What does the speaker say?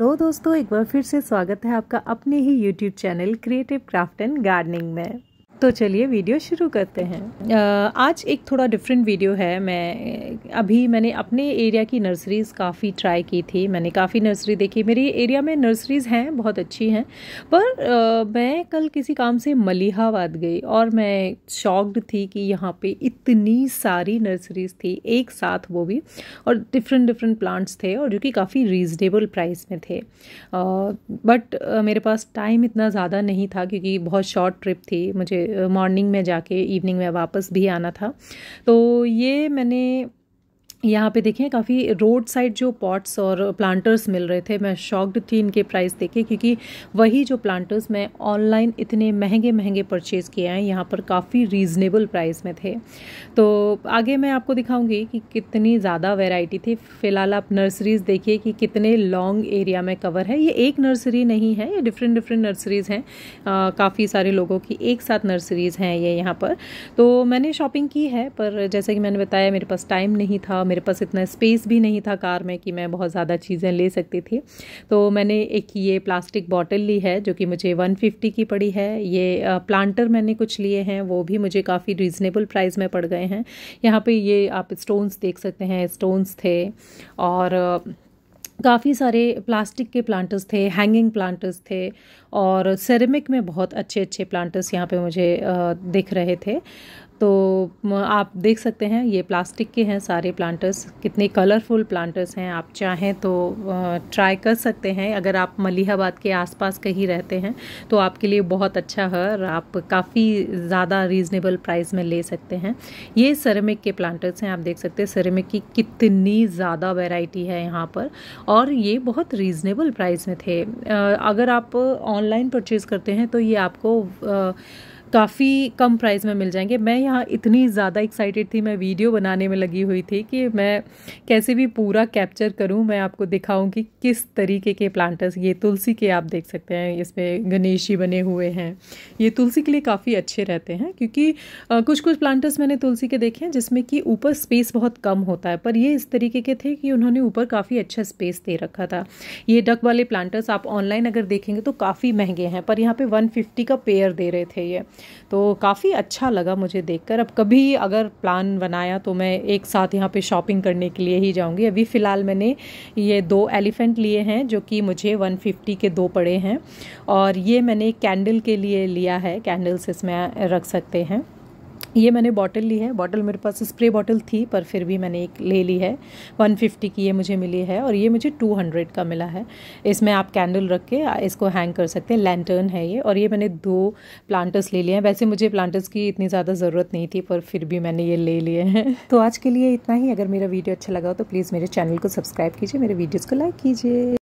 hello तो दोस्तों एक बार फिर से स्वागत है आपका अपने ही YouTube channel creative craft and gardening में तो चलिए वीडियो शुरू करते हैं आज एक थोड़ा डिफरेंट वीडियो है मैं अभी मैंने अपने एरिया की नर्सरीज़ काफ़ी ट्राई की थी मैंने काफ़ी नर्सरी देखी मेरी एरिया में नर्सरीज़ हैं बहुत अच्छी हैं पर मैं कल किसी काम से मलिहाबाद गई और मैं शॉक्ड थी कि यहाँ पे इतनी सारी नर्सरीज़ थी एक साथ वो भी और डिफरेंट डिफरेंट प्लांट्स थे और जो कि काफ़ी रीजनेबल प्राइस में थे बट मेरे पास टाइम इतना ज़्यादा नहीं था क्योंकि बहुत शॉर्ट ट्रिप थी मुझे मॉर्निंग में जाके इवनिंग में वापस भी आना था तो ये मैंने यहाँ पे देखें काफ़ी रोड साइड जो पॉट्स और प्लांटर्स मिल रहे थे मैं शॉक्ड थी इनके प्राइस देखे क्योंकि वही जो प्लांटर्स मैं ऑनलाइन इतने महंगे महंगे परचेज़ किए हैं यहाँ पर काफ़ी रीज़नेबल प्राइस में थे तो आगे मैं आपको दिखाऊंगी कि कितनी ज़्यादा वेराइटी थी फ़िलहाल आप नर्सरीज़ देखिए कि कितने लॉन्ग एरिया में कवर है ये एक नर्सरी नहीं है ये डिफरेंट डिफरेंट नर्सरीज़ हैं काफ़ी सारे लोगों की एक साथ नर्सरीज़ हैं ये यहाँ पर तो मैंने शॉपिंग की है पर जैसे कि मैंने बताया मेरे पास टाइम नहीं था मेरे पास इतना स्पेस भी नहीं था कार में कि मैं बहुत ज़्यादा चीज़ें ले सकती थी तो मैंने एक ये प्लास्टिक बॉटल ली है जो कि मुझे वन फिफ्टी की पड़ी है ये प्लांटर मैंने कुछ लिए हैं वो भी मुझे काफ़ी रीज़नेबल प्राइस में पड़ गए हैं यहाँ पर ये आप स्टोन्स देख सकते हैं स्टोन्स थे और काफ़ी सारे प्लास्टिक के प्लांटर्स थे हैंगिंग प्लांटर्स थे और सेरेमिक में बहुत अच्छे अच्छे प्लांटर्स यहाँ पे मुझे दिख रहे थे तो आप देख सकते हैं ये प्लास्टिक के हैं सारे प्लांटर्स कितने कलरफुल प्लांटर्स हैं आप चाहें तो ट्राई कर सकते हैं अगर आप मलिहाबाद के आसपास कहीं रहते हैं तो आपके लिए बहुत अच्छा है और आप काफ़ी ज़्यादा रीज़नेबल प्राइस में ले सकते हैं ये सेरेमिक के प्लांटर्स हैं आप देख सकते हैं सेरेमिक की कितनी ज़्यादा वेराइटी है यहाँ पर और ये बहुत रीज़नेबल प्राइस में थे अगर आप ऑनलाइन परचेज़ करते हैं तो ये आपको काफ़ी कम प्राइस में मिल जाएंगे मैं यहाँ इतनी ज़्यादा एक्साइटेड थी मैं वीडियो बनाने में लगी हुई थी कि मैं कैसे भी पूरा कैप्चर करूँ मैं आपको दिखाऊँ कि किस तरीके के प्लांटर्स ये तुलसी के आप देख सकते हैं इसमें गणेश जी बने हुए हैं ये तुलसी के लिए काफ़ी अच्छे रहते हैं क्योंकि कुछ कुछ प्लांटर्स मैंने तुलसी के देखे हैं जिसमें कि ऊपर स्पेस बहुत कम होता है पर ये इस तरीके के थे कि उन्होंने ऊपर काफ़ी अच्छा स्पेस दे रखा था ये डक वाले प्लांटर्स आप ऑनलाइन अगर देखेंगे तो काफ़ी महंगे हैं पर यहाँ पर वन का पेयर दे रहे थे ये तो काफ़ी अच्छा लगा मुझे देखकर अब कभी अगर प्लान बनाया तो मैं एक साथ यहाँ पे शॉपिंग करने के लिए ही जाऊँगी अभी फ़िलहाल मैंने ये दो एलिफेंट लिए हैं जो कि मुझे 150 के दो पड़े हैं और ये मैंने कैंडल के लिए लिया है कैंडल्स इसमें रख सकते हैं ये मैंने बॉटल ली है बॉटल मेरे पास स्प्रे बॉटल थी पर फिर भी मैंने एक ले ली है 150 की ये मुझे मिली है और ये मुझे 200 का मिला है इसमें आप कैंडल रख के इसको हैंग कर सकते हैं लैंटर्न है ये और ये मैंने दो प्लांटर्स ले लिए हैं वैसे मुझे प्लांटर्स की इतनी ज़्यादा ज़रूरत नहीं थी पर फिर भी मैंने ये ले लिए हैं तो आज के लिए इतना ही अगर मेरा वीडियो अच्छा लगा हो तो प्लीज़ मेरे चैनल को सब्सक्राइब कीजिए मेरे वीडियोज़ को लाइक कीजिए